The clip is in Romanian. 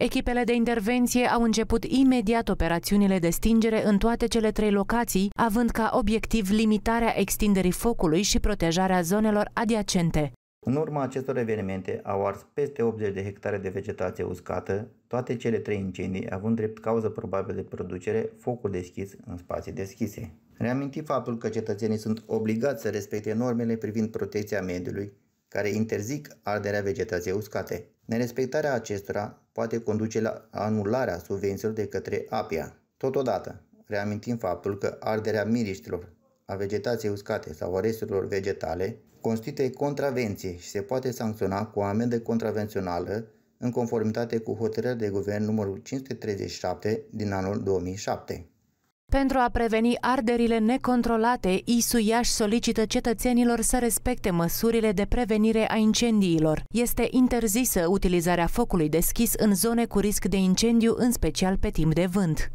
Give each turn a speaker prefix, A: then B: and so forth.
A: Echipele de intervenție au început imediat operațiunile de stingere în toate cele trei locații, având ca obiectiv limitarea extinderii focului și protejarea zonelor adiacente.
B: În urma acestor evenimente au ars peste 80 de hectare de vegetație uscată, toate cele trei incendii având drept cauză probabilă de producere focul deschis în spații deschise. Reaminti faptul că cetățenii sunt obligați să respecte normele privind protecția mediului, care interzic arderea vegetației uscate. Nerespectarea acestora poate conduce la anularea subvențiilor de către APIA. Totodată, reamintim faptul că arderea miriștilor, a vegetației uscate sau a resturilor vegetale constituie contravenție și se poate sancționa cu o amendă contravențională în conformitate cu hotărârea de guvern numărul 537 din anul 2007.
A: Pentru a preveni arderile necontrolate, ISU Iași solicită cetățenilor să respecte măsurile de prevenire a incendiilor. Este interzisă utilizarea focului deschis în zone cu risc de incendiu, în special pe timp de vânt.